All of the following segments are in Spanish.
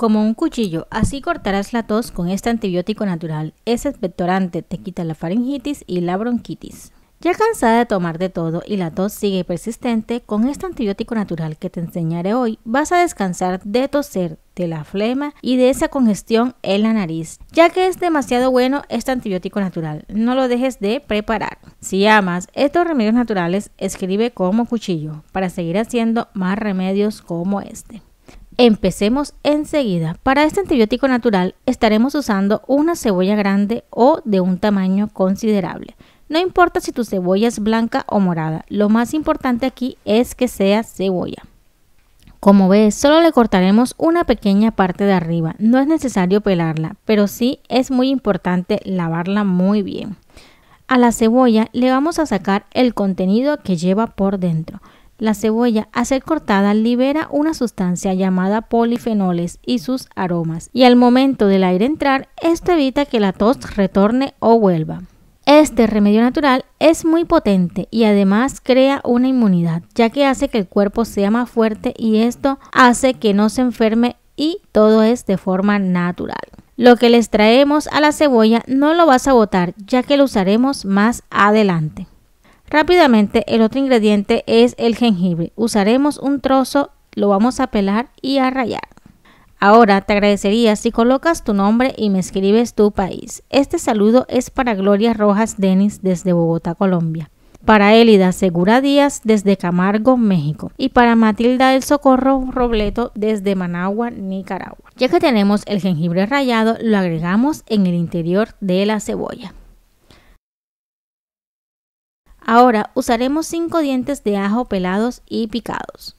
Como un cuchillo, así cortarás la tos con este antibiótico natural. Es expectorante, te quita la faringitis y la bronquitis. Ya cansada de tomar de todo y la tos sigue persistente, con este antibiótico natural que te enseñaré hoy vas a descansar de toser, de la flema y de esa congestión en la nariz, ya que es demasiado bueno este antibiótico natural, no lo dejes de preparar. Si amas estos remedios naturales, escribe como cuchillo para seguir haciendo más remedios como este. Empecemos enseguida. Para este antibiótico natural estaremos usando una cebolla grande o de un tamaño considerable. No importa si tu cebolla es blanca o morada, lo más importante aquí es que sea cebolla. Como ves, solo le cortaremos una pequeña parte de arriba, no es necesario pelarla, pero sí es muy importante lavarla muy bien. A la cebolla le vamos a sacar el contenido que lleva por dentro. La cebolla, a ser cortada, libera una sustancia llamada polifenoles y sus aromas, y al momento del aire entrar, esto evita que la tos retorne o vuelva. Este remedio natural es muy potente y además crea una inmunidad, ya que hace que el cuerpo sea más fuerte y esto hace que no se enferme y todo es de forma natural. Lo que les traemos a la cebolla no lo vas a botar, ya que lo usaremos más adelante. Rápidamente, el otro ingrediente es el jengibre. Usaremos un trozo, lo vamos a pelar y a rayar. Ahora te agradecería si colocas tu nombre y me escribes tu país. Este saludo es para Gloria Rojas Denis desde Bogotá, Colombia. Para Elida Segura Díaz desde Camargo, México. Y para Matilda del Socorro Robleto desde Managua, Nicaragua. Ya que tenemos el jengibre rallado, lo agregamos en el interior de la cebolla. Ahora usaremos 5 dientes de ajo pelados y picados.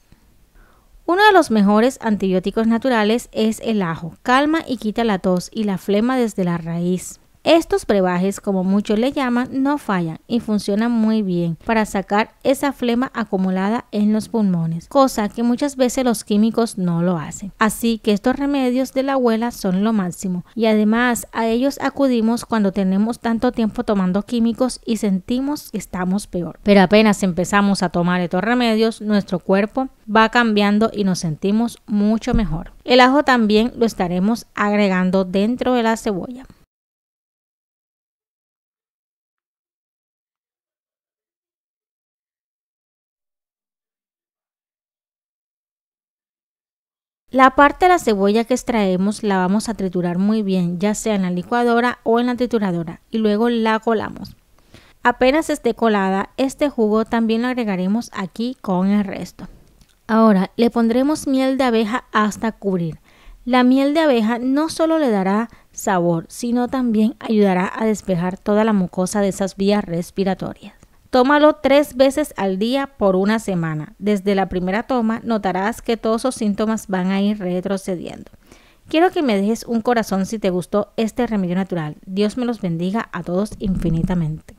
Uno de los mejores antibióticos naturales es el ajo. Calma y quita la tos y la flema desde la raíz. Estos brebajes, como muchos le llaman, no fallan y funcionan muy bien para sacar esa flema acumulada en los pulmones, cosa que muchas veces los químicos no lo hacen. Así que estos remedios de la abuela son lo máximo y además a ellos acudimos cuando tenemos tanto tiempo tomando químicos y sentimos que estamos peor. Pero apenas empezamos a tomar estos remedios, nuestro cuerpo va cambiando y nos sentimos mucho mejor. El ajo también lo estaremos agregando dentro de la cebolla. La parte de la cebolla que extraemos la vamos a triturar muy bien, ya sea en la licuadora o en la trituradora, y luego la colamos. Apenas esté colada, este jugo también lo agregaremos aquí con el resto. Ahora le pondremos miel de abeja hasta cubrir. La miel de abeja no solo le dará sabor, sino también ayudará a despejar toda la mucosa de esas vías respiratorias. Tómalo tres veces al día por una semana. Desde la primera toma notarás que todos los síntomas van a ir retrocediendo. Quiero que me dejes un corazón si te gustó este remedio natural. Dios me los bendiga a todos infinitamente.